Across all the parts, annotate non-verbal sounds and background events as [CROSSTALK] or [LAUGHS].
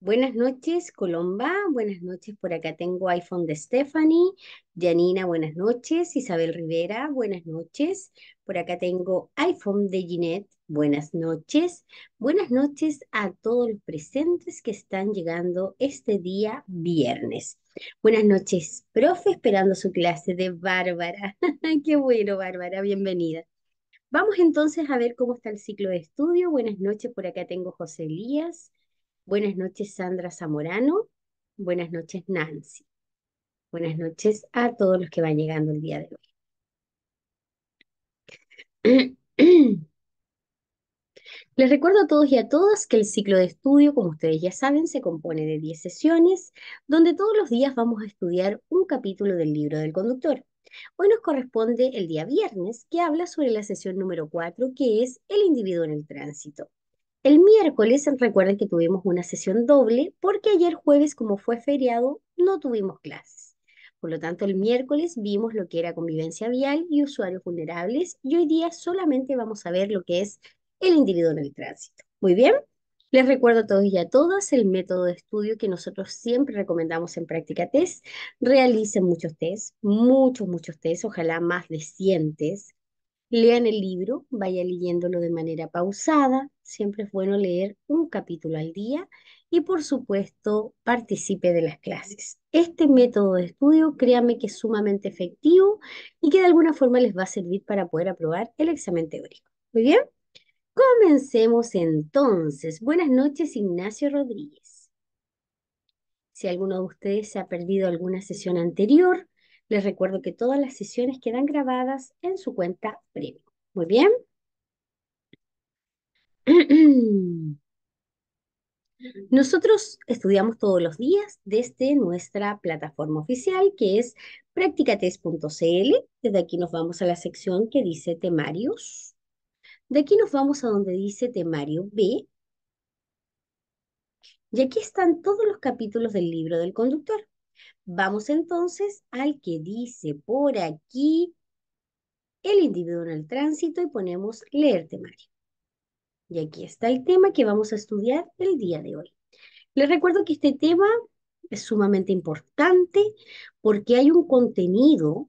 Buenas noches, Colomba. Buenas noches. Por acá tengo iPhone de Stephanie. Janina, buenas noches. Isabel Rivera, buenas noches. Por acá tengo iPhone de Ginette. Buenas noches. Buenas noches a todos los presentes que están llegando este día viernes. Buenas noches, profe, esperando su clase de Bárbara. [LAUGHS] Qué bueno, Bárbara, bienvenida. Vamos entonces a ver cómo está el ciclo de estudio. Buenas noches, por acá tengo José Elías. Buenas noches, Sandra Zamorano. Buenas noches, Nancy. Buenas noches a todos los que van llegando el día de hoy. [CLEARS THROAT] Les recuerdo a todos y a todas que el ciclo de estudio, como ustedes ya saben, se compone de 10 sesiones, donde todos los días vamos a estudiar un capítulo del libro del conductor. Hoy nos corresponde el día viernes, que habla sobre la sesión número 4, que es el individuo en el tránsito. El miércoles, recuerden que tuvimos una sesión doble porque ayer jueves, como fue feriado, no tuvimos clases. Por lo tanto, el miércoles vimos lo que era convivencia vial y usuarios vulnerables y hoy día solamente vamos a ver lo que es el individuo en el tránsito. Muy bien, les recuerdo a todos y a todas el método de estudio que nosotros siempre recomendamos en práctica test. Realicen muchos test, muchos, muchos test, ojalá más de 100 Lean el libro, vaya leyéndolo de manera pausada, siempre es bueno leer un capítulo al día y por supuesto participe de las clases. Este método de estudio créame que es sumamente efectivo y que de alguna forma les va a servir para poder aprobar el examen teórico. Muy bien, comencemos entonces. Buenas noches Ignacio Rodríguez. Si alguno de ustedes se ha perdido alguna sesión anterior, les recuerdo que todas las sesiones quedan grabadas en su cuenta premium. Muy bien. [CLEARS THROAT] Nosotros estudiamos todos los días desde nuestra plataforma oficial que es practicates.cl. Desde aquí nos vamos a la sección que dice temarios. De aquí nos vamos a donde dice temario B. Y aquí están todos los capítulos del libro del conductor. Vamos entonces al que dice por aquí el individuo en el tránsito y ponemos leer temario. Y aquí está el tema que vamos a estudiar el día de hoy. Les recuerdo que este tema es sumamente importante porque hay un contenido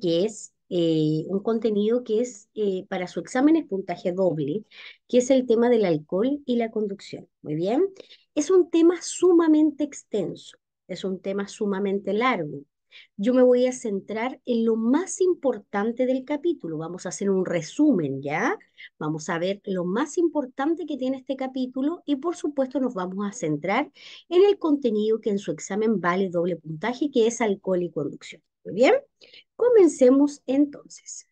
que es eh, un contenido que es eh, para su examen es puntaje doble, que es el tema del alcohol y la conducción. Muy bien, es un tema sumamente extenso es un tema sumamente largo. Yo me voy a centrar en lo más importante del capítulo. Vamos a hacer un resumen, ¿ya? Vamos a ver lo más importante que tiene este capítulo y por supuesto nos vamos a centrar en el contenido que en su examen vale doble puntaje, que es alcohol y conducción. Muy bien, comencemos entonces.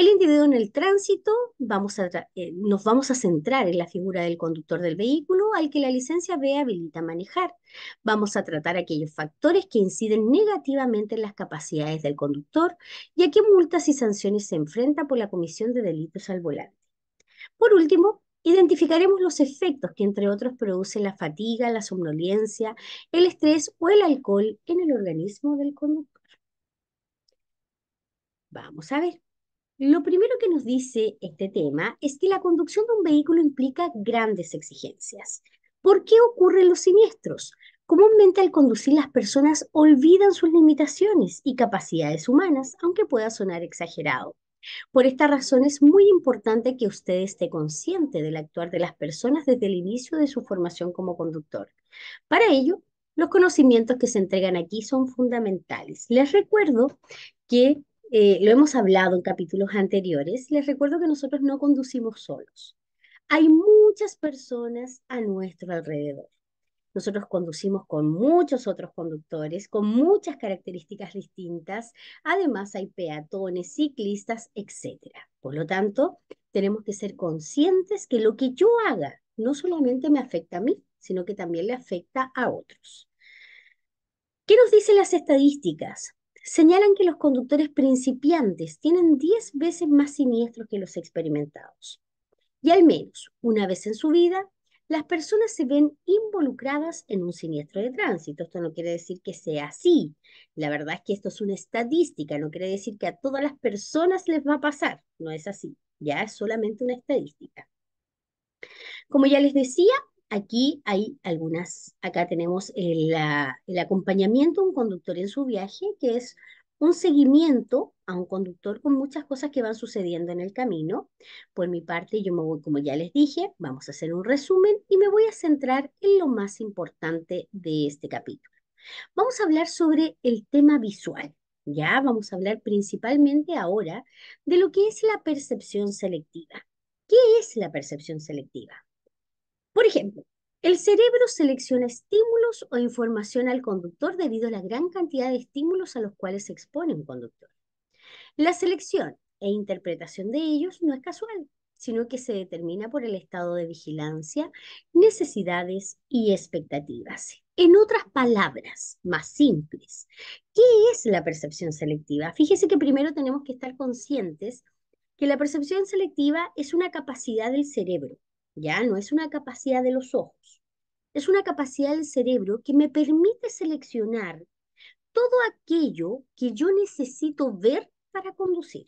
El individuo en el tránsito, vamos a eh, nos vamos a centrar en la figura del conductor del vehículo al que la licencia B habilita manejar. Vamos a tratar aquellos factores que inciden negativamente en las capacidades del conductor y a qué multas y sanciones se enfrenta por la comisión de delitos al volante. Por último, identificaremos los efectos que, entre otros, producen la fatiga, la somnolencia, el estrés o el alcohol en el organismo del conductor. Vamos a ver. Lo primero que nos dice este tema es que la conducción de un vehículo implica grandes exigencias. ¿Por qué ocurren los siniestros? Comúnmente al conducir las personas olvidan sus limitaciones y capacidades humanas, aunque pueda sonar exagerado. Por esta razón es muy importante que usted esté consciente del actuar de las personas desde el inicio de su formación como conductor. Para ello, los conocimientos que se entregan aquí son fundamentales. Les recuerdo que eh, lo hemos hablado en capítulos anteriores, les recuerdo que nosotros no conducimos solos. Hay muchas personas a nuestro alrededor. Nosotros conducimos con muchos otros conductores, con muchas características distintas. Además, hay peatones, ciclistas, etc. Por lo tanto, tenemos que ser conscientes que lo que yo haga no solamente me afecta a mí, sino que también le afecta a otros. ¿Qué nos dicen las estadísticas? señalan que los conductores principiantes tienen 10 veces más siniestros que los experimentados. Y al menos una vez en su vida, las personas se ven involucradas en un siniestro de tránsito. Esto no quiere decir que sea así. La verdad es que esto es una estadística, no quiere decir que a todas las personas les va a pasar. No es así, ya es solamente una estadística. Como ya les decía, Aquí hay algunas, acá tenemos el, acompañamiento a un conductor en su viaje, que es un seguimiento a un conductor con muchas cosas que van sucediendo en el camino. Por mi parte, yo me voy, como ya les dije, vamos a hacer un resumen y me voy a centrar en lo más importante de este capítulo. Vamos a hablar sobre el tema visual. Ya vamos a hablar principalmente ahora de lo que es la percepción selectiva. ¿Qué es la percepción selectiva? Por ejemplo, el cerebro selecciona estímulos o información al conductor debido a la gran cantidad de estímulos a los cuales se expone un conductor. La selección e interpretación de ellos no es casual, sino que se determina por el estado de vigilancia, necesidades y expectativas. En otras palabras, más simples, ¿qué es la percepción selectiva? Fíjese que primero tenemos que estar conscientes que la percepción selectiva es una capacidad del cerebro ya no es una capacidad de los ojos, es una capacidad del cerebro que me permite seleccionar todo aquello que yo necesito ver para conducir.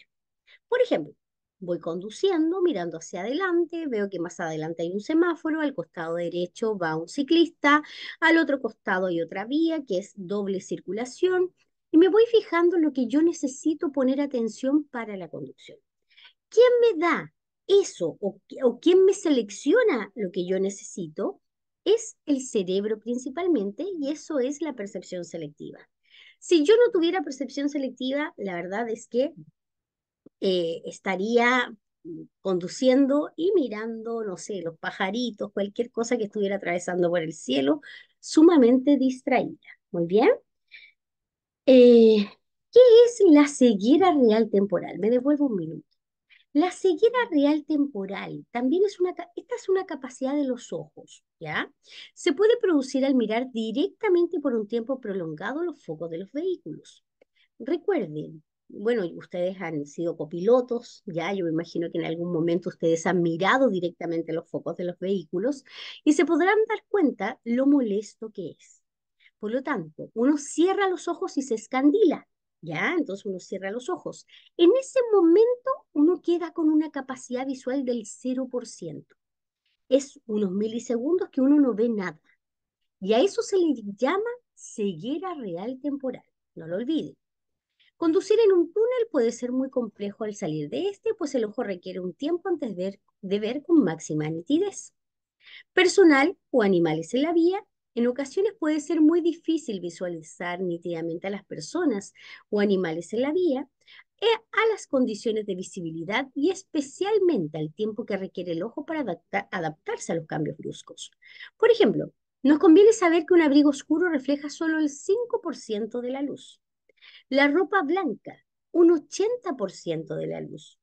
Por ejemplo, voy conduciendo, mirando hacia adelante, veo que más adelante hay un semáforo, al costado derecho va un ciclista, al otro costado hay otra vía que es doble circulación, y me voy fijando en lo que yo necesito poner atención para la conducción. ¿Quién me da eso o, quien me selecciona lo que yo necesito es el cerebro principalmente y eso es la percepción selectiva. Si yo no tuviera percepción selectiva, la verdad es que eh, estaría conduciendo y mirando, no sé, los pajaritos, cualquier cosa que estuviera atravesando por el cielo, sumamente distraída. Muy bien. Eh, ¿Qué es la ceguera real temporal? Me devuelvo un minuto. La ceguera real temporal también es una, esta es una capacidad de los ojos, ¿ya? Se puede producir al mirar directamente por un tiempo prolongado los focos de los vehículos. Recuerden, bueno, ustedes han sido copilotos, ya yo me imagino que en algún momento ustedes han mirado directamente los focos de los vehículos y se podrán dar cuenta lo molesto que es. Por lo tanto, uno cierra los ojos y se escandila, ¿ya? Entonces uno cierra los ojos. En ese momento uno queda con una capacidad visual del 0%. Es unos milisegundos que uno no ve nada. Y a eso se le llama ceguera real temporal, no lo olvide. Conducir en un túnel puede ser muy complejo al salir de este, pues el ojo requiere un tiempo antes de ver, con máxima nitidez. Personal o animales en la vía en ocasiones puede ser muy difícil visualizar nítidamente a las personas o animales en la vía a las condiciones de visibilidad y especialmente al tiempo que requiere el ojo para adaptarse a los cambios bruscos. Por ejemplo, nos conviene saber que un abrigo oscuro refleja solo el 5% de la luz, la ropa blanca un 80% de la luz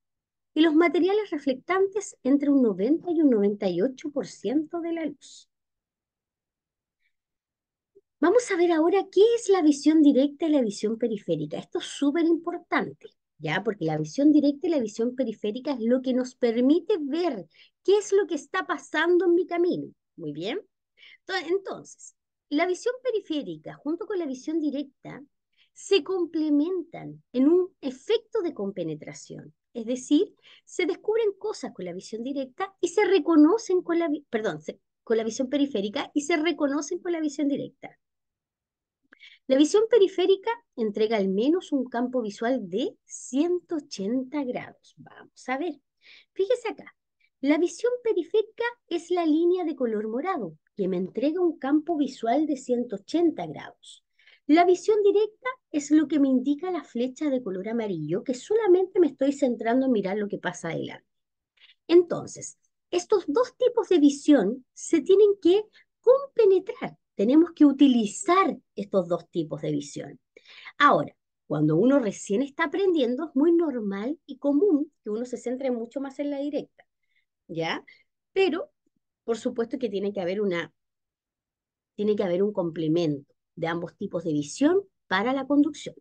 y los materiales reflectantes entre un 90 y un 98% de la luz. Vamos a ver ahora qué es la visión directa y la visión periférica. Esto es súper importante. ¿ya? Porque la visión directa y la visión periférica es lo que nos permite ver qué es lo que está pasando en mi camino, ¿muy bien? Entonces, la visión periférica junto con la visión directa se complementan en un efecto de compenetración. Es decir, se descubren cosas con la visión directa y se reconocen con la, con la visión periférica y se reconocen con la visión directa. La visión periférica entrega al menos un campo visual de 180 grados. Vamos a ver. Fíjese acá. La visión periférica es la línea de color morado que me entrega un campo visual de 180 grados. La visión directa es lo que me indica la flecha de color amarillo, que solamente me estoy centrando en mirar lo que pasa adelante. Entonces, estos dos tipos de visión se tienen que compenetrar tenemos que utilizar estos dos tipos de visión. Ahora, cuando uno recién está aprendiendo, es muy normal y común que uno se centre mucho más en la directa, ¿ya? Pero, por supuesto que tiene que haber una, tiene que haber un complemento de ambos tipos de visión para la conducción.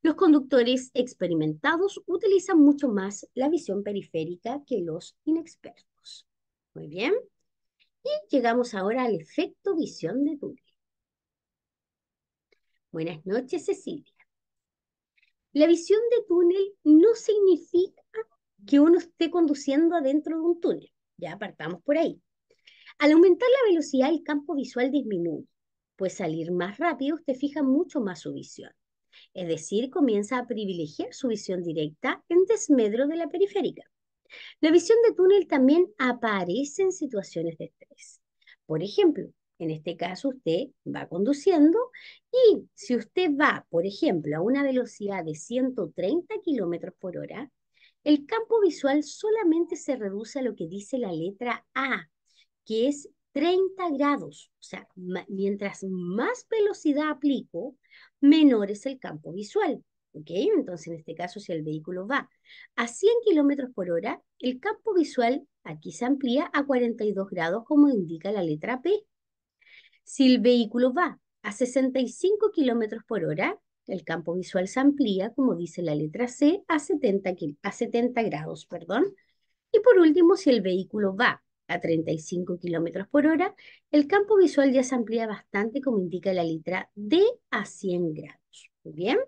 Los conductores experimentados utilizan mucho más la visión periférica que los inexpertos. Muy bien. Y llegamos ahora al efecto visión de túnel. Buenas noches, Cecilia. La visión de túnel no significa que uno esté conduciendo adentro de un túnel. Ya partamos por ahí. Al aumentar la velocidad, el campo visual disminuye, pues salir más rápido usted fija mucho más su visión. Es decir, comienza a privilegiar su visión directa en desmedro de la periférica. La visión de túnel también aparece en situaciones de estrés. Por ejemplo, en este caso usted va conduciendo y si usted va, por ejemplo, a una velocidad de 130 kilómetros por hora, el campo visual solamente se reduce a lo que dice la letra A, que es 30 grados. O sea, mientras más velocidad aplico, menor es el campo visual. Entonces, en este caso, si el vehículo va a 100 kilómetros por hora, el campo visual aquí se amplía a 42 grados, como indica la letra P. Si el vehículo va a 65 kilómetros por hora, el campo visual se amplía, como dice la letra C, a 70, a grados, perdón. Y por último, si el vehículo va a 35 kilómetros por hora, el campo visual ya se amplía bastante, como indica la letra D, a 100 grados. Muy bien.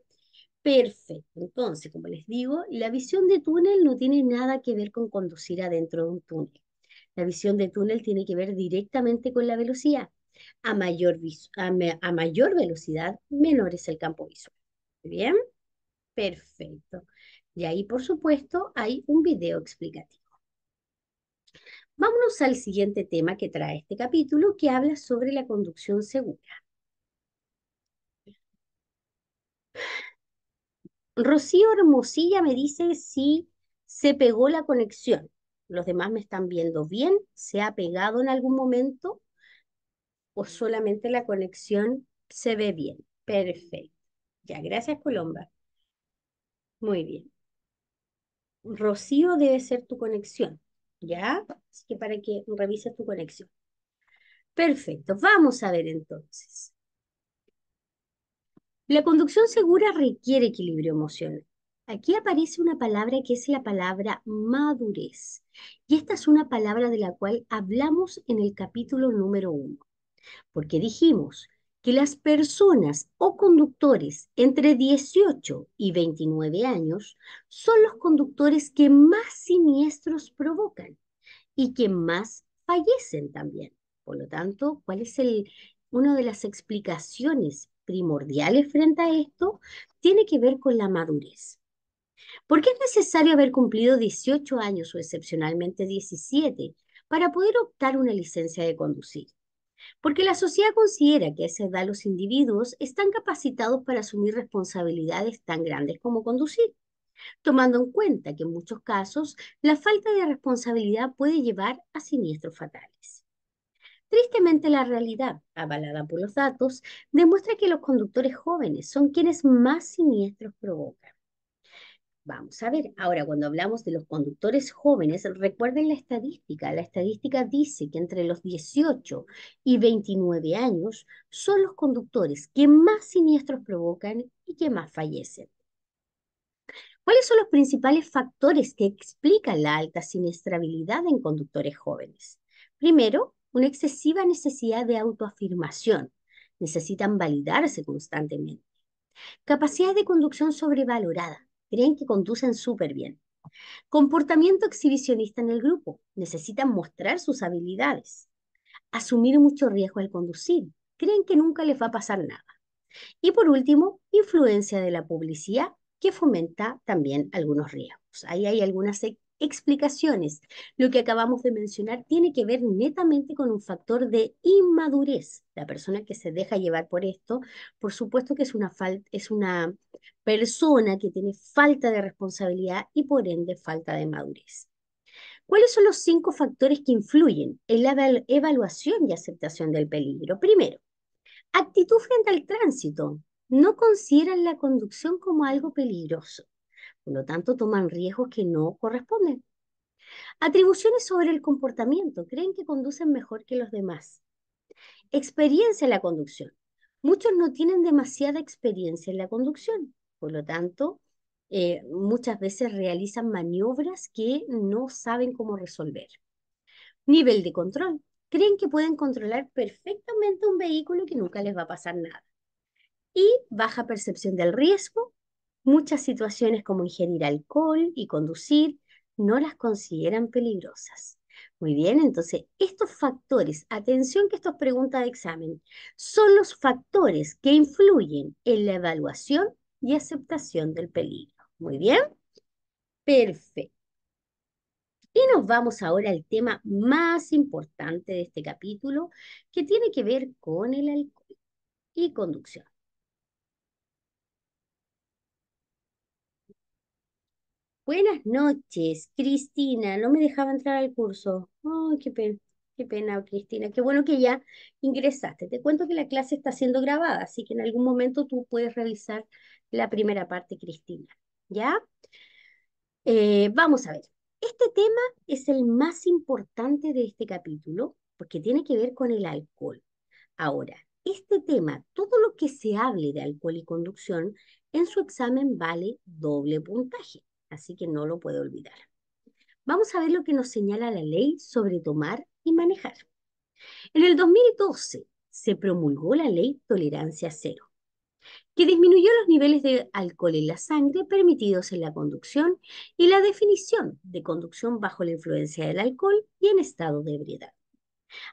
Perfecto. Entonces, como les digo, la visión de túnel no tiene nada que ver con conducir adentro de un túnel. La visión de túnel tiene que ver directamente con la velocidad. A mayor, mayor velocidad, menor es el campo visual. ¿Bien? Perfecto. Y ahí, por supuesto, hay un video explicativo. Vámonos al siguiente tema que trae este capítulo, que habla sobre la conducción segura. Rocío Hermosilla me dice si se pegó la conexión. Los demás me están viendo bien. ¿Se ha pegado en algún momento? ¿O solamente la conexión se ve bien? Perfecto. Ya, gracias Colomba. Muy bien. Rocío debe ser tu conexión, ¿ya? Así que para que revises tu conexión. Perfecto, vamos a ver entonces. La conducción segura requiere equilibrio emocional. Aquí aparece una palabra que es la palabra madurez. Y esta es una palabra de la cual hablamos en el capítulo número uno. Porque dijimos que las personas o conductores entre 18 y 29 años son los conductores que más siniestros provocan y que más fallecen también. Por lo tanto, ¿cuál es el, una de las explicaciones primordiales frente a esto tiene que ver con la madurez. ¿Por qué es necesario haber cumplido 18 años o excepcionalmente 17 para poder optar una licencia de conducir? Porque la sociedad considera que a esa edad los individuos están capacitados para asumir responsabilidades tan grandes como conducir, tomando en cuenta que en muchos casos la falta de responsabilidad puede llevar a siniestros fatales. Tristemente, la realidad, avalada por los datos, demuestra que los conductores jóvenes son quienes más siniestros provocan. Vamos a ver, ahora cuando hablamos de los conductores jóvenes, recuerden la estadística. La estadística dice que entre los 18 y 29 años son los conductores que más siniestros provocan y que más fallecen. ¿Cuáles son los principales factores que explican la alta siniestrabilidad en conductores jóvenes? Primero, una excesiva necesidad de autoafirmación. Necesitan validarse constantemente. Capacidad de conducción sobrevalorada. Creen que conducen súper bien. Comportamiento exhibicionista en el grupo. Necesitan mostrar sus habilidades. Asumir mucho riesgo al conducir. Creen que nunca les va a pasar nada. Y por último, influencia de la publicidad que fomenta también algunos riesgos. Ahí hay algunas explicaciones. Lo que acabamos de mencionar tiene que ver netamente con un factor de inmadurez. La persona que se deja llevar por esto, por supuesto que es una, es una persona que tiene falta de responsabilidad y por ende falta de madurez. ¿Cuáles son los cinco factores que influyen en la evaluación y aceptación del peligro? Primero, actitud frente al tránsito. No consideran la conducción como algo peligroso. Por lo tanto, toman riesgos que no corresponden. Atribuciones sobre el comportamiento. Creen que conducen mejor que los demás. Experiencia en la conducción. Muchos no tienen demasiada experiencia en la conducción. Por lo tanto, eh, muchas veces realizan maniobras que no saben cómo resolver. Nivel de control. Creen que pueden controlar perfectamente un vehículo que nunca les va a pasar nada. Y baja percepción del riesgo Muchas situaciones como ingerir alcohol y conducir no las consideran peligrosas. Muy bien, entonces estos factores, atención que estas preguntas pregunta de examen, son los factores que influyen en la evaluación y aceptación del peligro. Muy bien, perfecto. Y nos vamos ahora al tema más importante de este capítulo, que tiene que ver con el alcohol y conducción. Buenas noches, Cristina. No me dejaba entrar al curso. Ay, qué pena, qué pena, Cristina. Qué bueno que ya ingresaste. Te cuento que la clase está siendo grabada, así que en algún momento tú puedes revisar la primera parte, Cristina. ¿Ya? Eh, vamos a ver. Este tema es el más importante de este capítulo porque tiene que ver con el alcohol. Ahora, este tema, todo lo que se hable de alcohol y conducción, en su examen vale doble puntaje así que no lo puede olvidar. Vamos a ver lo que nos señala la ley sobre tomar y manejar. En el 2012 se promulgó la ley Tolerancia Cero, que disminuyó los niveles de alcohol en la sangre permitidos en la conducción y la definición de conducción bajo la influencia del alcohol y en estado de ebriedad,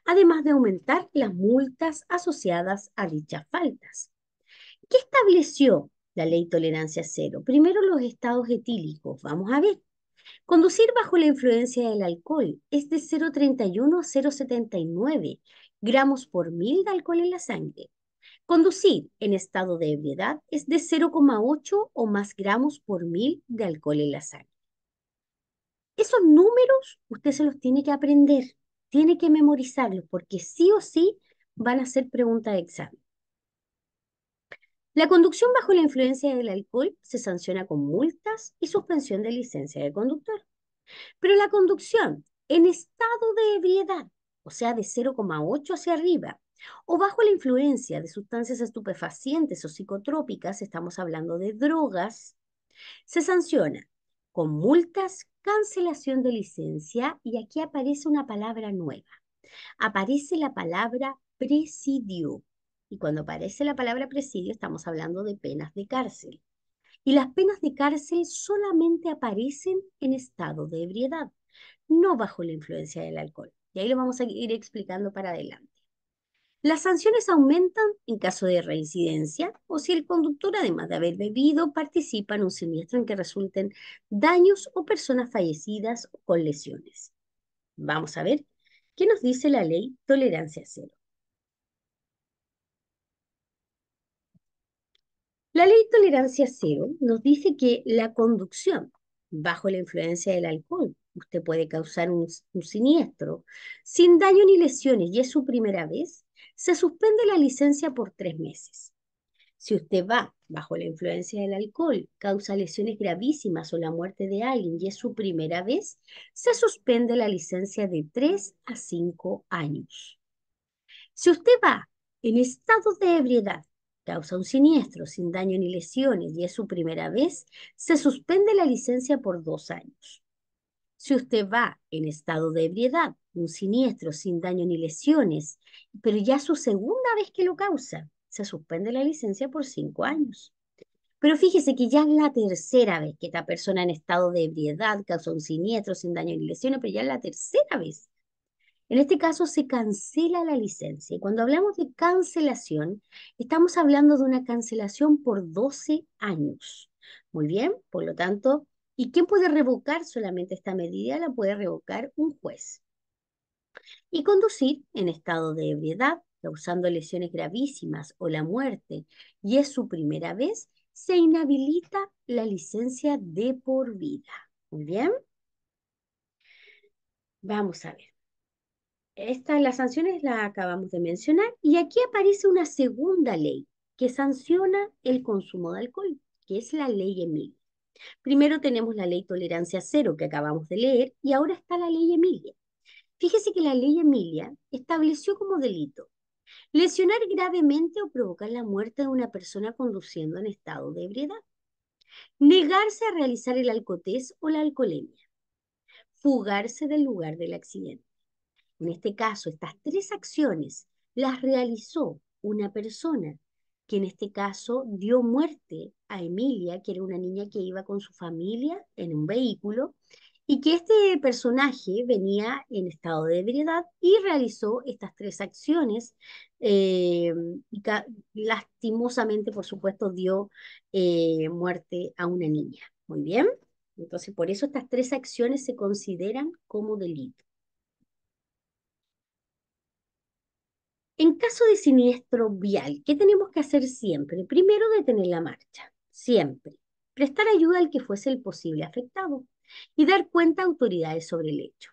además de aumentar las multas asociadas a dichas faltas, que estableció la ley tolerancia cero. Primero los estados etílicos, vamos a ver. Conducir bajo la influencia del alcohol es de 0,31 a 0,79 gramos por mil de alcohol en la sangre. Conducir en estado de ebriedad es de 0,8 o más gramos por mil de alcohol en la sangre. Esos números usted se los tiene que aprender, tiene que memorizarlos porque sí o sí van a ser preguntas de examen. La conducción bajo la influencia del alcohol se sanciona con multas y suspensión de licencia de conductor. Pero la conducción en estado de ebriedad, o sea, de 0,8 hacia arriba, o bajo la influencia de sustancias estupefacientes o psicotrópicas, estamos hablando de drogas, se sanciona con multas, cancelación de licencia y aquí aparece una palabra nueva. Aparece la palabra presidio. Y cuando aparece la palabra presidio, estamos hablando de penas de cárcel. Y las penas de cárcel solamente aparecen en estado de ebriedad, no bajo la influencia del alcohol. Y ahí lo vamos a ir explicando para adelante. Las sanciones aumentan en caso de reincidencia o si el conductor, además de haber bebido, participa en un siniestro en que resulten daños o personas fallecidas o con lesiones. Vamos a ver qué nos dice la ley tolerancia cero. La ley tolerancia cero nos dice que la conducción bajo la influencia del alcohol, usted puede causar un, siniestro, sin daño ni lesiones, y es su primera vez, se suspende la licencia por tres meses. Si usted va bajo la influencia del alcohol, causa lesiones gravísimas o la muerte de alguien y es su primera vez, se suspende la licencia de tres a cinco años. Si usted va en estado de ebriedad causa un siniestro sin daño ni lesiones y es su primera vez, se suspende la licencia por dos años. Si usted va en estado de ebriedad, un siniestro sin daño ni lesiones, pero ya su segunda vez que lo causa, se suspende la licencia por cinco años. Pero fíjese que ya es la tercera vez que esta persona en estado de ebriedad causa un siniestro sin daño ni lesiones, pero ya es la tercera vez en este caso se cancela la licencia. Y cuando hablamos de cancelación, estamos hablando de una cancelación por 12 años. Muy bien, por lo tanto, ¿y quién puede revocar solamente esta medida? La puede revocar un juez. Y conducir en estado de ebriedad, causando lesiones gravísimas o la muerte, y es su primera vez, se inhabilita la licencia de por vida. Muy bien. Vamos a ver. Estas las sanciones las acabamos de mencionar y aquí aparece una segunda ley que sanciona el consumo de alcohol, que es la ley Emilia. Primero tenemos la ley tolerancia cero que acabamos de leer y ahora está la ley Emilia. Fíjese que la ley Emilia estableció como delito lesionar gravemente o provocar la muerte de una persona conduciendo en estado de ebriedad, negarse a realizar el alcotés o la alcoholemia, fugarse del lugar del accidente en este caso, estas tres acciones las realizó una persona, que en este caso dio muerte a Emilia, que era una niña que iba con su familia en un vehículo, y que este personaje venía en estado de ebriedad y realizó estas tres acciones. Eh, lastimosamente, por supuesto, dio eh, muerte a una niña. Muy bien. Entonces, por eso estas tres acciones se consideran como delito. En caso de siniestro vial, ¿qué tenemos que hacer siempre? Primero, detener la marcha, siempre. Prestar ayuda al que fuese el posible afectado y dar cuenta a autoridades sobre el hecho.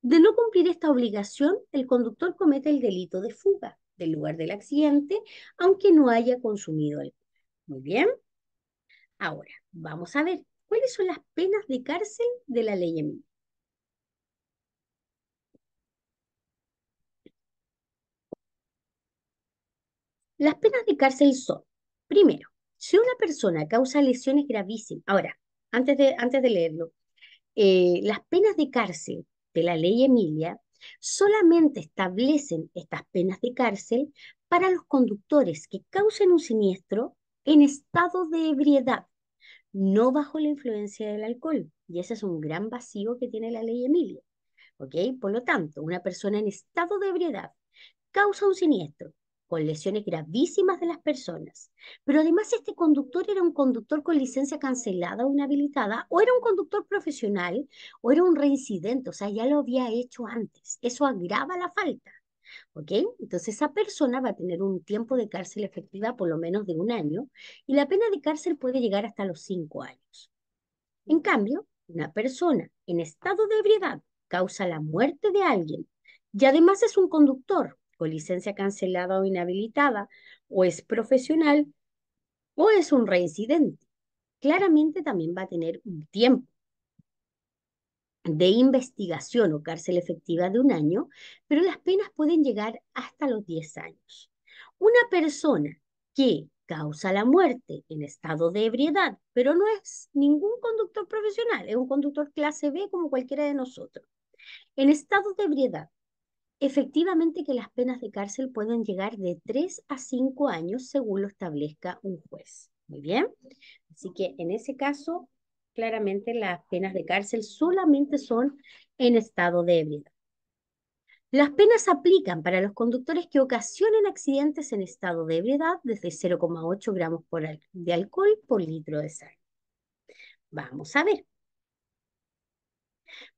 De no cumplir esta obligación, el conductor comete el delito de fuga del lugar del accidente, aunque no haya consumido el. Muy bien. Ahora, vamos a ver cuáles son las penas de cárcel de la ley Las penas de cárcel son, primero, si una persona causa lesiones gravísimas, ahora, antes de, antes de leerlo, eh, las penas de cárcel de la ley Emilia solamente establecen estas penas de cárcel para los conductores que causen un siniestro en estado de ebriedad, no bajo la influencia del alcohol. Y ese es un gran vacío que tiene la ley Emilia. Por lo tanto, una persona en estado de ebriedad causa un siniestro con lesiones gravísimas de las personas. Pero además este conductor era un conductor con licencia cancelada o inhabilitada, o era un conductor profesional, o era un reincidente, o sea, ya lo había hecho antes. Eso agrava la falta. ¿Ok? Entonces esa persona va a tener un tiempo de cárcel efectiva por lo menos de un año y la pena de cárcel puede llegar hasta los cinco años. En cambio, una persona en estado de ebriedad causa la muerte de alguien y además es un conductor con licencia cancelada o inhabilitada, o es profesional, o es un reincidente. Claramente también va a tener un tiempo de investigación o cárcel efectiva de un año, pero las penas pueden llegar hasta los 10 años. Una persona que causa la muerte en estado de ebriedad, pero no es ningún conductor profesional, es un conductor clase B como cualquiera de nosotros. En estado de ebriedad, Efectivamente que las penas de cárcel pueden llegar de 3 a 5 años según lo establezca un juez. Muy bien. Así que en ese caso, claramente las penas de cárcel solamente son en estado de ebriedad. Las penas aplican para los conductores que ocasionen accidentes en estado de ebriedad desde 0,8 gramos por de alcohol por litro de sangre. Vamos a ver.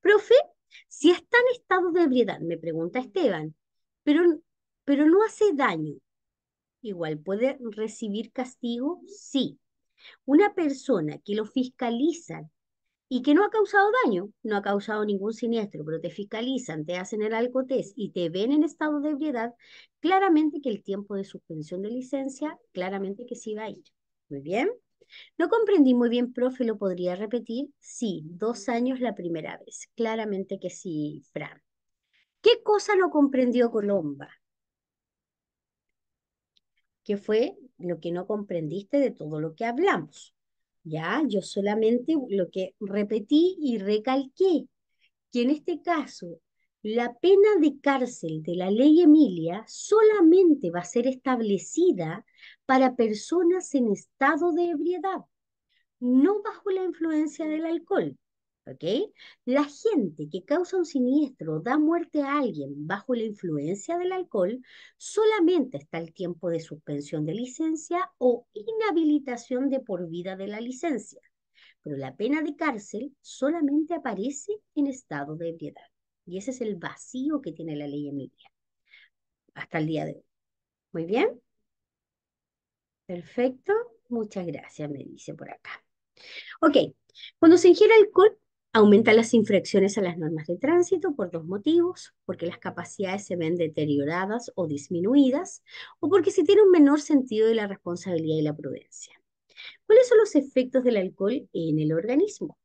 Profe, si está en estado de ebriedad, me pregunta Esteban, pero, pero no hace daño, igual puede recibir castigo, sí. Una persona que lo fiscaliza y que no ha causado daño, no ha causado ningún siniestro, pero te fiscalizan, te hacen el alcotés y te ven en estado de ebriedad, claramente que el tiempo de suspensión de licencia, claramente que sí va a ir. Muy bien. No comprendí muy bien, profe, ¿lo podría repetir? Sí, dos años la primera vez. Claramente que sí, Fran. ¿Qué cosa no comprendió Colomba? ¿Qué fue lo que no comprendiste de todo lo que hablamos? Ya, yo solamente lo que repetí y recalqué, que en este caso la pena de cárcel de la ley Emilia solamente va a ser establecida para personas en estado de ebriedad, no bajo la influencia del alcohol. La gente que causa un siniestro o da muerte a alguien bajo la influencia del alcohol solamente está el tiempo de suspensión de licencia o inhabilitación de por vida de la licencia, pero la pena de cárcel solamente aparece en estado de ebriedad. Y ese es el vacío que tiene la ley Emilia hasta el día de hoy. Muy bien. Perfecto. Muchas gracias, me dice por acá. Ok. Cuando se ingiere alcohol, aumenta las infracciones a las normas de tránsito por dos motivos, porque las capacidades se ven deterioradas o disminuidas, o porque se tiene un menor sentido de la responsabilidad y la prudencia. ¿Cuáles son los efectos del alcohol en el organismo?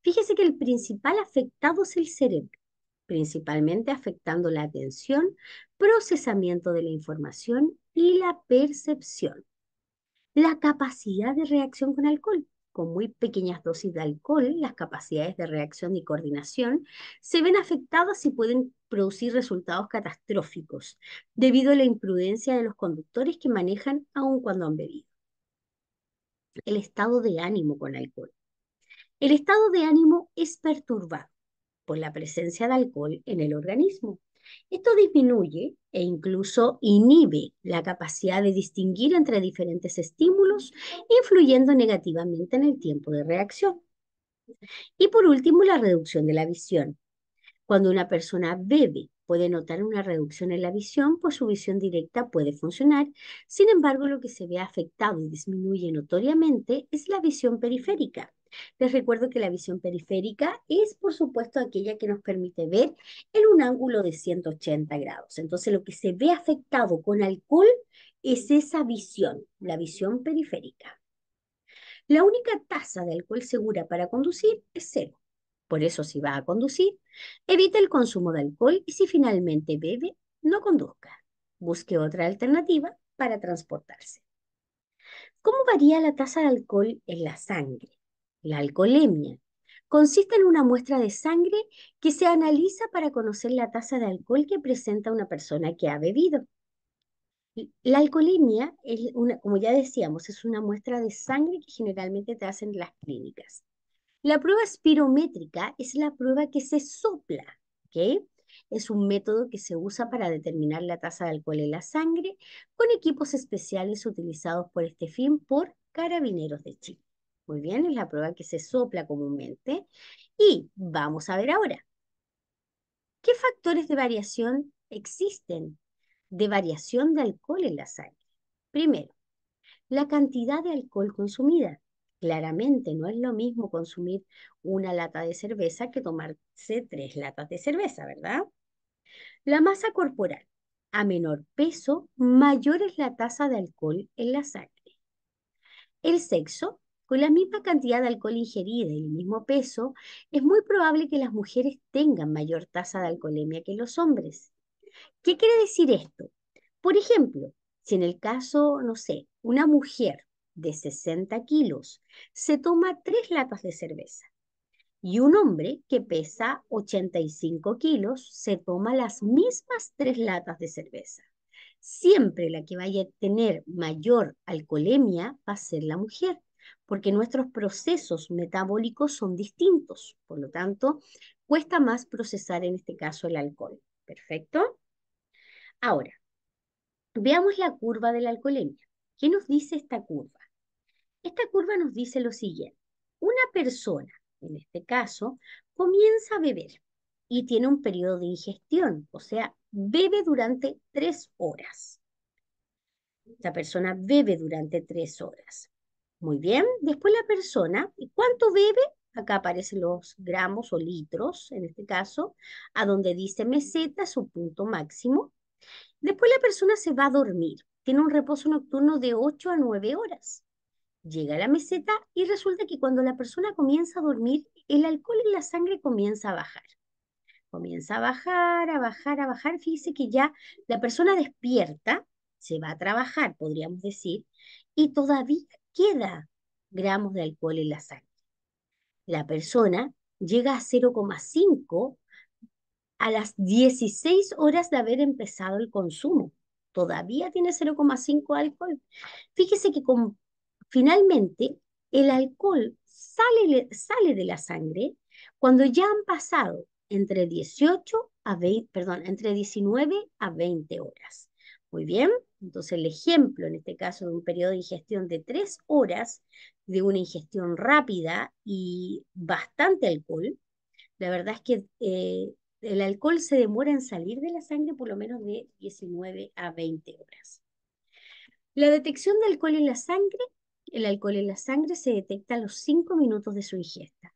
Fíjese que el principal afectado es el cerebro principalmente afectando la atención, procesamiento de la información y la percepción. La capacidad de reacción con alcohol. Con muy pequeñas dosis de alcohol, las capacidades de reacción y coordinación se ven afectadas y pueden producir resultados catastróficos debido a la imprudencia de los conductores que manejan aun cuando han bebido. El estado de ánimo con alcohol. El estado de ánimo es perturbado por la presencia de alcohol en el organismo. Esto disminuye e incluso inhibe la capacidad de distinguir entre diferentes estímulos, influyendo negativamente en el tiempo de reacción. Y por último, la reducción de la visión. Cuando una persona bebe puede notar una reducción en la visión, pues su visión directa puede funcionar. Sin embargo, lo que se ve afectado y disminuye notoriamente es la visión periférica, les recuerdo que la visión periférica es, por supuesto, aquella que nos permite ver en un ángulo de 180 grados. Entonces, lo que se ve afectado con alcohol es esa visión, la visión periférica. La única tasa de alcohol segura para conducir es cero. Por eso, si va a conducir, evite el consumo de alcohol y si finalmente bebe, no conduzca. Busque otra alternativa para transportarse. ¿Cómo varía la tasa de alcohol en la sangre? la alcoholemia. Consiste en una muestra de sangre que se analiza para conocer la tasa de alcohol que presenta una persona que ha bebido. La alcoholemia, es una, como ya decíamos, es una muestra de sangre que generalmente te hacen las clínicas. La prueba espirométrica es la prueba que se sopla, ¿ok? Es un método que se usa para determinar la tasa de alcohol en la sangre con equipos especiales utilizados por este fin por Carabineros de Chile. Muy bien, es la prueba que se sopla comúnmente. Y vamos a ver ahora, ¿qué factores de variación existen de variación de alcohol en la sangre? Primero, la cantidad de alcohol consumida. Claramente no es lo mismo consumir una lata de cerveza que tomarse tres latas de cerveza, ¿verdad? La masa corporal. A menor peso, mayor es la tasa de alcohol en la sangre. El sexo, con la misma cantidad de alcohol ingerida y el mismo peso, es muy probable que las mujeres tengan mayor tasa de alcoholemia que los hombres. ¿Qué quiere decir esto? Por ejemplo, si en el caso, no sé, una mujer de 60 kilos se toma tres latas de cerveza y un hombre que pesa 85 kilos se toma las mismas tres latas de cerveza. Siempre la que vaya a tener mayor alcoholemia va a ser la mujer porque nuestros procesos metabólicos son distintos, por lo tanto, cuesta más procesar en este caso el alcohol. ¿Perfecto? Ahora, veamos la curva de la alcoholemia. ¿Qué nos dice esta curva? Esta curva nos dice lo siguiente. Una persona, en este caso, comienza a beber y tiene un periodo de ingestión, o sea, bebe durante tres horas. Esta persona bebe durante tres horas. Muy bien. Después la persona, ¿y cuánto bebe? Acá aparecen los gramos o litros, en este caso, a donde dice meseta, su punto máximo. Después la persona se va a dormir. Tiene un reposo nocturno de 8 a 9 horas. Llega a la meseta y resulta que cuando la persona comienza a dormir, el alcohol en la sangre comienza a bajar. Comienza a bajar, a bajar, a bajar. Fíjese que ya la persona despierta, se va a trabajar, podríamos decir, y todavía queda gramos de alcohol en la sangre. La persona llega a 0,5 a las 16 horas de haber empezado el consumo. Todavía tiene 0,5 alcohol. Fíjese que finalmente el alcohol sale, sale de la sangre cuando ya han pasado entre 18 a entre 19 a 20 horas. Muy bien. Entonces, el ejemplo, en este caso, de un periodo de ingestión de tres horas, de una ingestión rápida y bastante alcohol, la verdad es que eh, el alcohol se demora en salir de la sangre por lo menos de 19 a 20 horas. La detección de alcohol en la sangre, el alcohol en la sangre se detecta a los 5 minutos de su ingesta.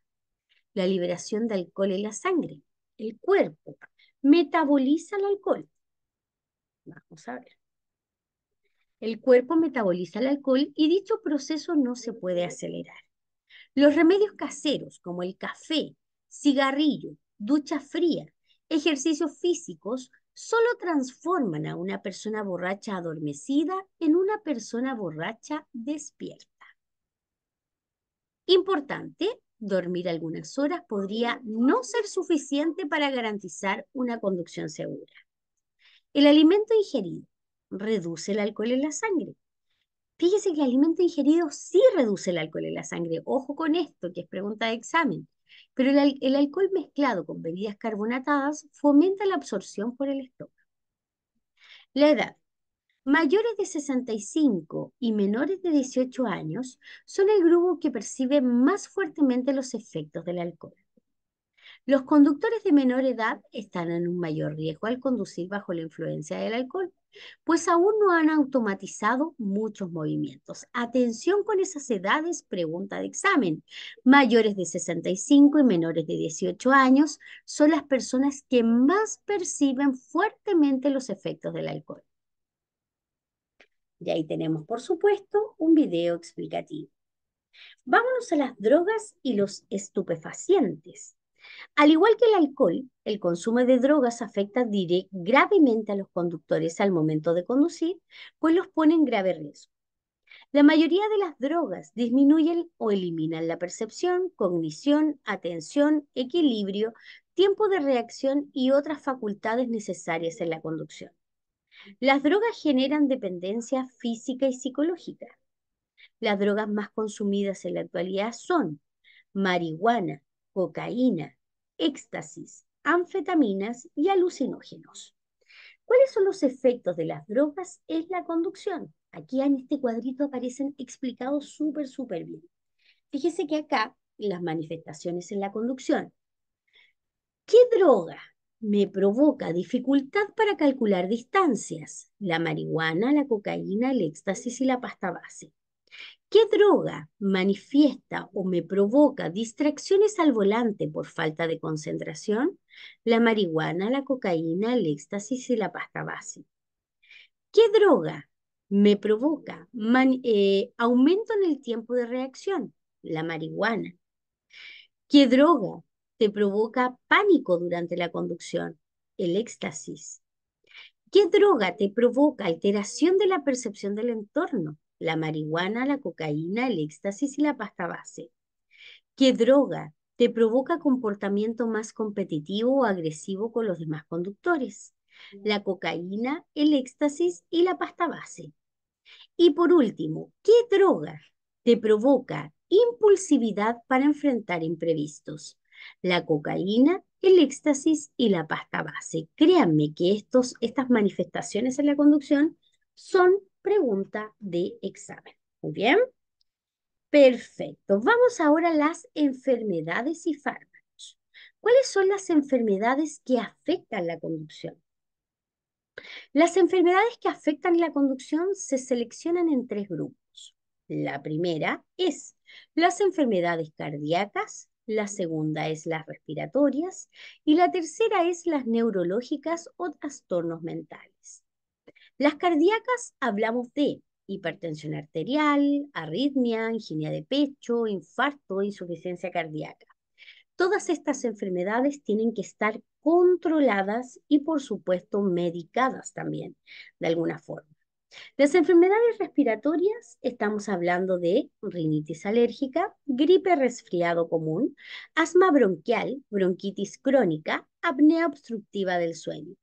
La liberación de alcohol en la sangre, el cuerpo metaboliza el alcohol. Vamos a ver. El cuerpo metaboliza el alcohol y dicho proceso no se puede acelerar. Los remedios caseros como el café, cigarrillo, ducha fría, ejercicios físicos, solo transforman a una persona borracha adormecida en una persona borracha despierta. Importante, dormir algunas horas podría no ser suficiente para garantizar una conducción segura. El alimento ingerido reduce el alcohol en la sangre. Fíjese que el alimento ingerido sí reduce el alcohol en la sangre. Ojo con esto, que es pregunta de examen. Pero el, alcohol mezclado con bebidas carbonatadas fomenta la absorción por el estómago. La edad. Mayores de 65 y menores de 18 años son el grupo que percibe más fuertemente los efectos del alcohol. Los conductores de menor edad están en un mayor riesgo al conducir bajo la influencia del alcohol pues aún no han automatizado muchos movimientos. Atención con esas edades, pregunta de examen. Mayores de 65 y menores de 18 años son las personas que más perciben fuertemente los efectos del alcohol. Y ahí tenemos, por supuesto, un video explicativo. Vámonos a las drogas y los estupefacientes. Al igual que el alcohol, el consumo de drogas afecta gravemente a los conductores al momento de conducir, pues los pone en grave riesgo. La mayoría de las drogas disminuyen o eliminan la percepción, cognición, atención, equilibrio, tiempo de reacción y otras facultades necesarias en la conducción. Las drogas generan dependencia física y psicológica. Las drogas más consumidas en la actualidad son marihuana, cocaína, éxtasis, anfetaminas y alucinógenos. ¿Cuáles son los efectos de las drogas en la conducción? Aquí en este cuadrito aparecen explicados súper, súper bien. Fíjese que acá las manifestaciones en la conducción. ¿Qué droga me provoca dificultad para calcular distancias? La marihuana, la cocaína, el éxtasis y la pasta base. ¿Qué droga manifiesta o me provoca distracciones al volante por falta de concentración? La marihuana, la cocaína, el éxtasis y la pasta base. ¿Qué droga me provoca eh, aumento en el tiempo de reacción? La marihuana. ¿Qué droga te provoca pánico durante la conducción? El éxtasis. ¿Qué droga te provoca alteración de la percepción del entorno? la marihuana, la cocaína, el éxtasis y la pasta base. ¿Qué droga te provoca comportamiento más competitivo o agresivo con los demás conductores? La cocaína, el éxtasis y la pasta base. Y por último, ¿qué droga te provoca impulsividad para enfrentar imprevistos? La cocaína, el éxtasis y la pasta base. Créanme que estos, estas manifestaciones en la conducción son pregunta de examen. Muy bien. Perfecto. Vamos ahora a las enfermedades y fármacos. ¿Cuáles son las enfermedades que afectan la conducción? Las enfermedades que afectan la conducción se seleccionan en tres grupos. La primera es las enfermedades cardíacas, la segunda es las respiratorias y la tercera es las neurológicas o trastornos mentales. Las cardíacas hablamos de hipertensión arterial, arritmia, angina de pecho, infarto, insuficiencia cardíaca. Todas estas enfermedades tienen que estar controladas y por supuesto medicadas también, de alguna forma. Las enfermedades respiratorias, estamos hablando de rinitis alérgica, gripe resfriado común, asma bronquial, bronquitis crónica, apnea obstructiva del sueño.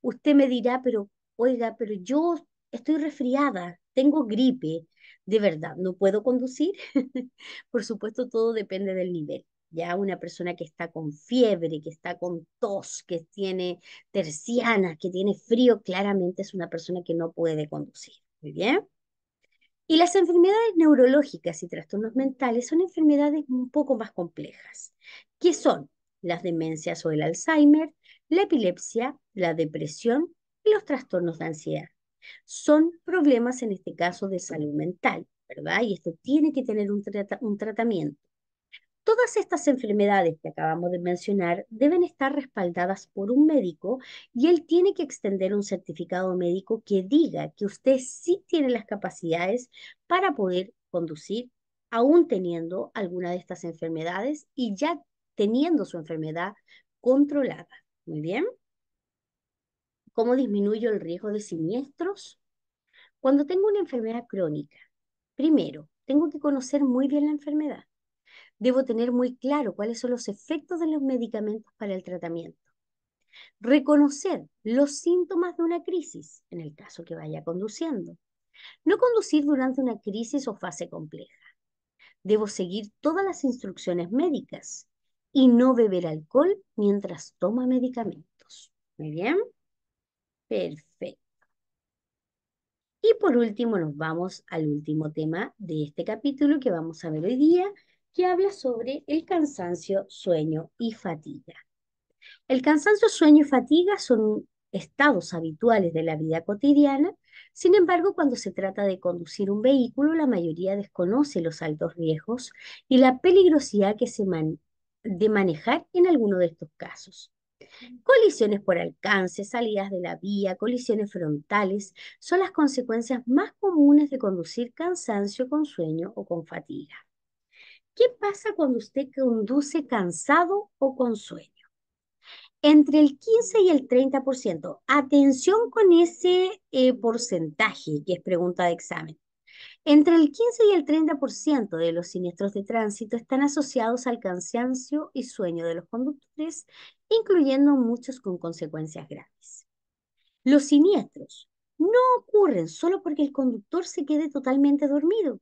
Usted me dirá, pero oiga, pero yo estoy resfriada, tengo gripe, de verdad, no puedo conducir. [LAUGHS] Por supuesto, todo depende del nivel. Ya una persona que está con fiebre, que está con tos, que tiene tercianas, que tiene frío, claramente es una persona que no puede conducir. Muy bien. Y las enfermedades neurológicas y trastornos mentales son enfermedades un poco más complejas, que son las demencias o el Alzheimer, la epilepsia, la depresión los trastornos de ansiedad. Son problemas, en este caso, de salud mental, ¿verdad? Y esto tiene que tener un, un tratamiento. Todas estas enfermedades que acabamos de mencionar deben estar respaldadas por un médico y él tiene que extender un certificado médico que diga que usted sí tiene las capacidades para poder conducir aún teniendo alguna de estas enfermedades y ya teniendo su enfermedad controlada. Muy bien. ¿Cómo disminuyo el riesgo de siniestros? Cuando tengo una enfermedad crónica, primero, tengo que conocer muy bien la enfermedad. Debo tener muy claro cuáles son los efectos de los medicamentos para el tratamiento. Reconocer los síntomas de una crisis, en el caso que vaya conduciendo. No conducir durante una crisis o fase compleja. Debo seguir todas las instrucciones médicas y no beber alcohol mientras toma medicamentos. ¿Muy bien? Perfecto. Y por último nos vamos al último tema de este capítulo que vamos a ver hoy día, que habla sobre el cansancio, sueño y fatiga. El cansancio, sueño y fatiga son estados habituales de la vida cotidiana, sin embargo, cuando se trata de conducir un vehículo, la mayoría desconoce los altos riesgos y la peligrosidad que se de manejar en alguno de estos casos. Colisiones por alcance, salidas de la vía, colisiones frontales son las consecuencias más comunes de conducir cansancio con sueño o con fatiga. ¿Qué pasa cuando usted conduce cansado o con sueño? Entre el 15 y el 30%. Atención con ese eh, porcentaje que es pregunta de examen. Entre el 15 y el 30% de los siniestros de tránsito están asociados al cansancio y sueño de los conductores, incluyendo muchos con consecuencias graves. Los siniestros no ocurren solo porque el conductor se quede totalmente dormido,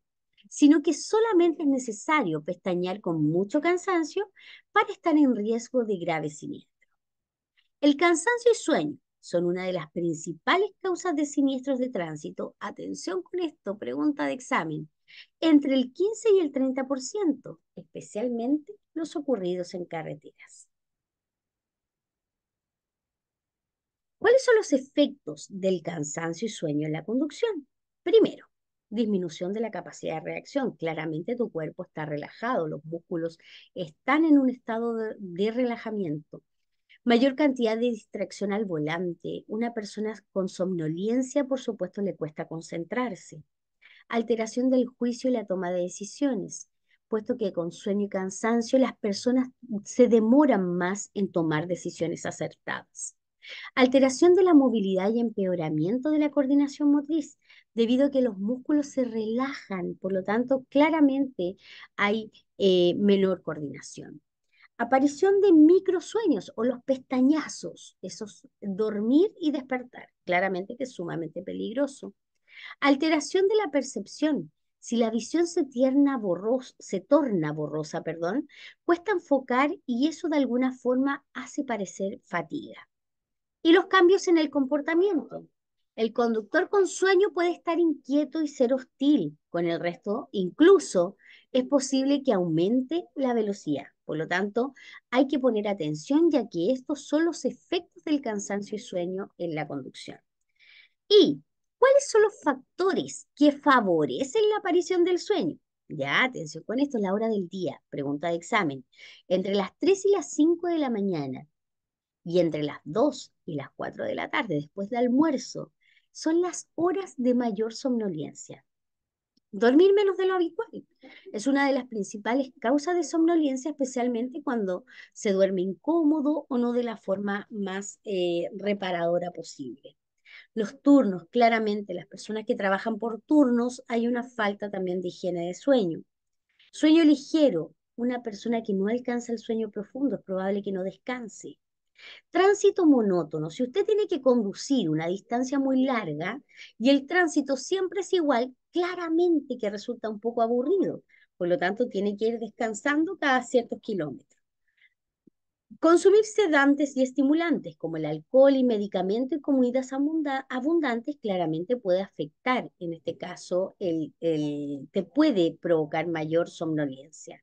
sino que solamente es necesario pestañear con mucho cansancio para estar en riesgo de grave siniestro. El cansancio y sueño son una de las principales causas de siniestros de tránsito. Atención con esto, pregunta de examen. Entre el 15 y el 30%, especialmente los ocurridos en carreteras. ¿Cuáles son los efectos del cansancio y sueño en la conducción? Primero, disminución de la capacidad de reacción. Claramente tu cuerpo está relajado, los músculos están en un estado de, de relajamiento. Mayor cantidad de distracción al volante. Una persona con somnolencia, por supuesto, le cuesta concentrarse. Alteración del juicio y la toma de decisiones, puesto que con sueño y cansancio las personas se demoran más en tomar decisiones acertadas. Alteración de la movilidad y empeoramiento de la coordinación motriz, debido a que los músculos se relajan, por lo tanto, claramente hay eh, menor coordinación. Aparición de microsueños o los pestañazos, esos dormir y despertar, claramente que es sumamente peligroso. Alteración de la percepción. Si la visión se, tierna borrosa, se torna borrosa, perdón, cuesta enfocar y eso de alguna forma hace parecer fatiga. Y los cambios en el comportamiento. El conductor con sueño puede estar inquieto y ser hostil con el resto, incluso es posible que aumente la velocidad. Por lo tanto, hay que poner atención ya que estos son los efectos del cansancio y sueño en la conducción. ¿Y cuáles son los factores que favorecen la aparición del sueño? Ya, atención con esto, la hora del día, pregunta de examen. Entre las 3 y las 5 de la mañana y entre las 2 y las 4 de la tarde, después del almuerzo, son las horas de mayor somnolencia. Dormir menos de lo habitual es una de las principales causas de somnolencia, especialmente cuando se duerme incómodo o no de la forma más eh, reparadora posible. Los turnos, claramente, las personas que trabajan por turnos, hay una falta también de higiene de sueño. Sueño ligero, una persona que no alcanza el sueño profundo, es probable que no descanse. Tránsito monótono. Si usted tiene que conducir una distancia muy larga y el tránsito siempre es igual, claramente que resulta un poco aburrido. Por lo tanto, tiene que ir descansando cada ciertos kilómetros. Consumir sedantes y estimulantes como el alcohol y medicamentos y comidas abundantes claramente puede afectar, en este caso, el, te puede provocar mayor somnolencia.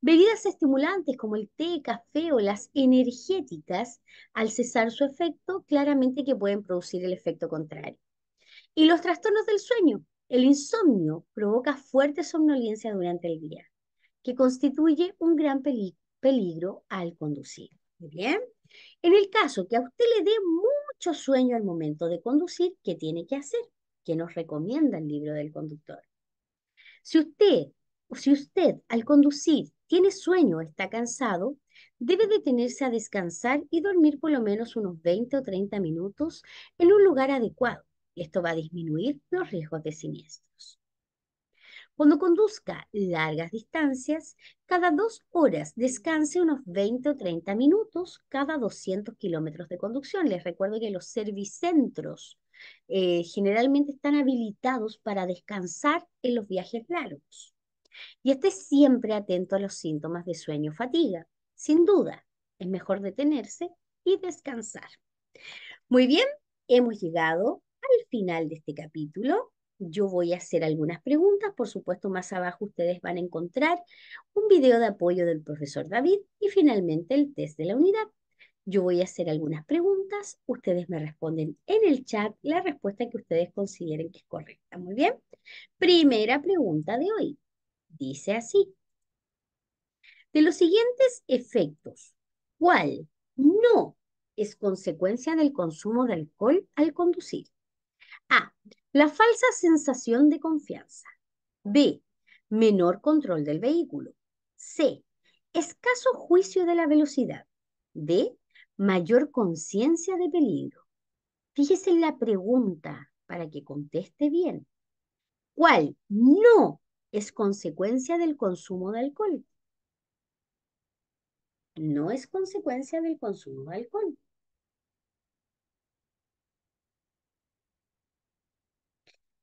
Bebidas estimulantes como el té, café o las energéticas, al cesar su efecto, claramente que pueden producir el efecto contrario. Y los trastornos del sueño, el insomnio provoca fuerte somnolencia durante el día, que constituye un gran peligro al conducir. bien. En el caso que a usted le dé mucho sueño al momento de conducir, ¿qué tiene que hacer? ¿Qué nos recomienda el libro del conductor. Si usted, si usted al conducir tiene sueño o está cansado, debe detenerse a descansar y dormir por lo menos unos 20 o 30 minutos en un lugar adecuado esto va a disminuir los riesgos de siniestros. Cuando conduzca largas distancias, cada dos horas descanse unos 20 o 30 minutos cada 200 kilómetros de conducción. Les recuerdo que los servicentros eh, generalmente están habilitados para descansar en los viajes largos. Y esté siempre atento a los síntomas de sueño o fatiga. Sin duda, es mejor detenerse y descansar. Muy bien, hemos llegado al final de este capítulo yo voy a hacer algunas preguntas. Por supuesto, más abajo ustedes van a encontrar un video de apoyo del profesor David y finalmente el test de la unidad. Yo voy a hacer algunas preguntas, ustedes me responden en el chat la respuesta que ustedes consideren que es correcta. Muy bien. Primera pregunta de hoy. Dice así. De los siguientes efectos, ¿cuál no es consecuencia del consumo de alcohol al conducir? A. La falsa sensación de confianza. B. Menor control del vehículo. C. Escaso juicio de la velocidad. D. Mayor conciencia de peligro. Fíjese en la pregunta para que conteste bien. ¿Cuál no es consecuencia del consumo de alcohol? No es consecuencia del consumo de alcohol.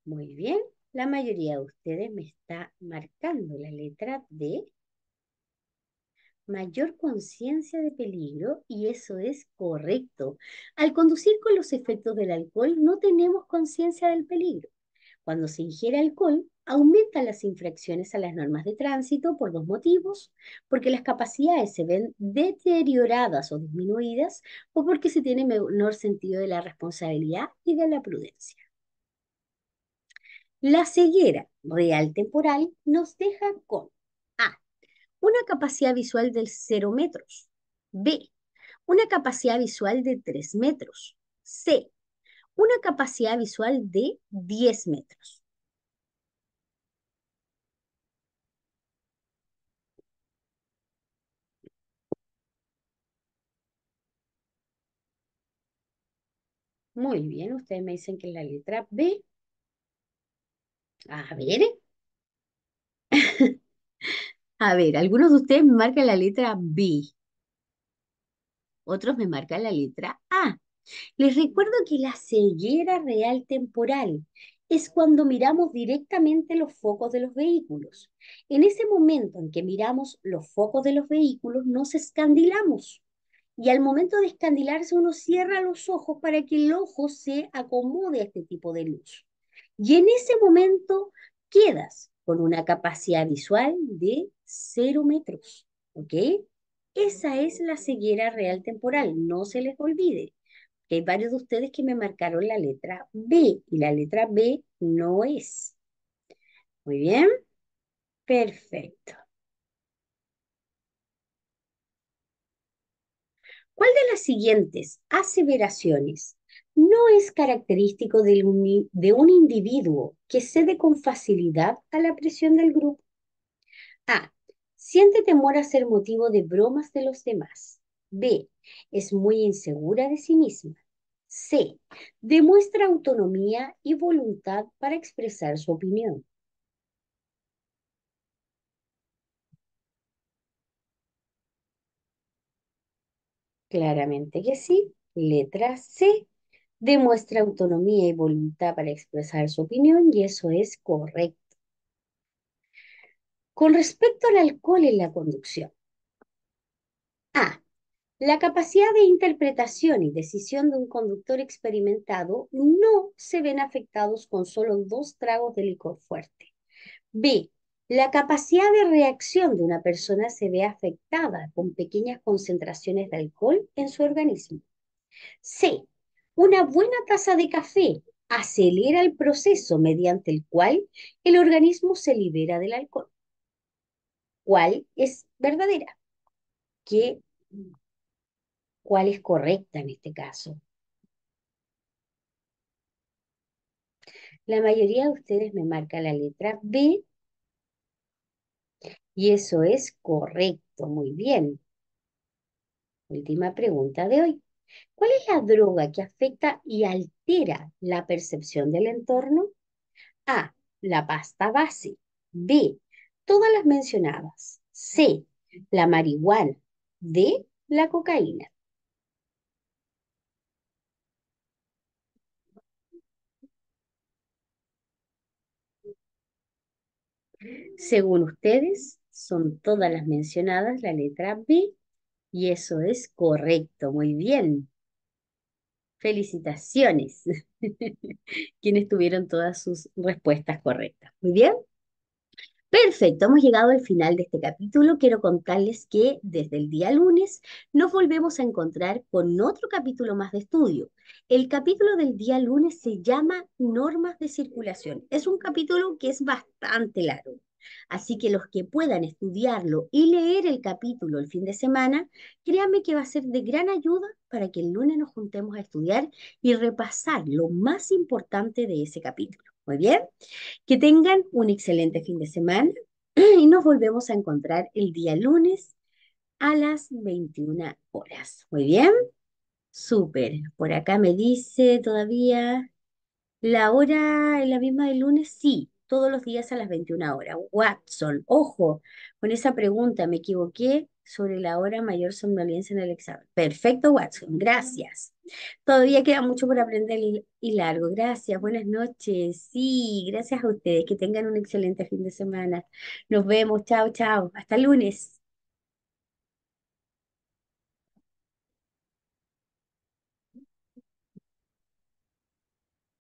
Muy bien, la mayoría de ustedes me está marcando la letra D. Mayor conciencia de peligro y eso es correcto. Al conducir con los efectos del alcohol no tenemos conciencia del peligro. Cuando se ingiere alcohol, aumentan las infracciones a las normas de tránsito por dos motivos, porque las capacidades se ven deterioradas o disminuidas o porque se tiene menor sentido de la responsabilidad y de la prudencia. La ceguera real temporal nos deja con A. Una capacidad visual de 0 metros. B. Una capacidad visual de 3 metros. C. Una capacidad visual de 10 metros. Muy bien, ustedes me dicen que la letra B a ver, [LAUGHS] a ver, algunos de ustedes me marcan la letra B, otros me marcan la letra A. Les recuerdo que la ceguera real temporal es cuando miramos directamente los focos de los vehículos. En ese momento en que miramos los focos de los vehículos, nos escandilamos. Y al momento de escandilarse, uno cierra los ojos para que el ojo se acomode a este tipo de luz. Y en ese momento quedas con una capacidad visual de cero metros, ¿ok? Esa es la ceguera real temporal, no se les olvide. Que hay varios de ustedes que me marcaron la letra B y la letra B no es. Muy bien, perfecto. ¿Cuál de las siguientes aseveraciones no es característico de un, individuo que cede con facilidad a la presión del grupo. A. Siente temor a ser motivo de bromas de los demás. B. Es muy insegura de sí misma. C. Demuestra autonomía y voluntad para expresar su opinión. Claramente que sí. Letra C demuestra autonomía y voluntad para expresar su opinión y eso es correcto. Con respecto al alcohol en la conducción. A. La capacidad de interpretación y decisión de un conductor experimentado no se ven afectados con solo dos tragos de licor fuerte. B. La capacidad de reacción de una persona se ve afectada con pequeñas concentraciones de alcohol en su organismo. C. Una buena taza de café acelera el proceso mediante el cual el organismo se libera del alcohol. ¿Cuál es verdadera? ¿Qué, ¿Cuál es correcta en este caso? La mayoría de ustedes me marca la letra B y eso es correcto, muy bien. Última pregunta de hoy. ¿Cuál es la droga que afecta y altera la percepción del entorno? A. La pasta base. B. Todas las mencionadas. C. La marihuana. D. La cocaína. Según ustedes, son todas las mencionadas la letra B y eso es correcto, muy bien. Felicitaciones, [LAUGHS] quienes tuvieron todas sus respuestas correctas. Muy bien. Perfecto, hemos llegado al final de este capítulo. Quiero contarles que desde el día lunes nos volvemos a encontrar con otro capítulo más de estudio. El capítulo del día lunes se llama Normas de Circulación. Es un capítulo que es bastante largo. Así que los que puedan estudiarlo y leer el capítulo el fin de semana, créanme que va a ser de gran ayuda para que el lunes nos juntemos a estudiar y repasar lo más importante de ese capítulo. Muy bien, que tengan un excelente fin de semana y nos volvemos a encontrar el día lunes a las 21 horas. Muy bien, súper. Por acá me dice todavía, ¿la hora es la misma del lunes? Sí, todos los días a las 21 horas. Watson, ojo, con esa pregunta me equivoqué sobre la hora mayor somnolencia en el examen. Perfecto, Watson, gracias. Todavía queda mucho por aprender y largo. Gracias, buenas noches. Sí, gracias a ustedes. Que tengan un excelente fin de semana. Nos vemos. Chao, chao. Hasta lunes.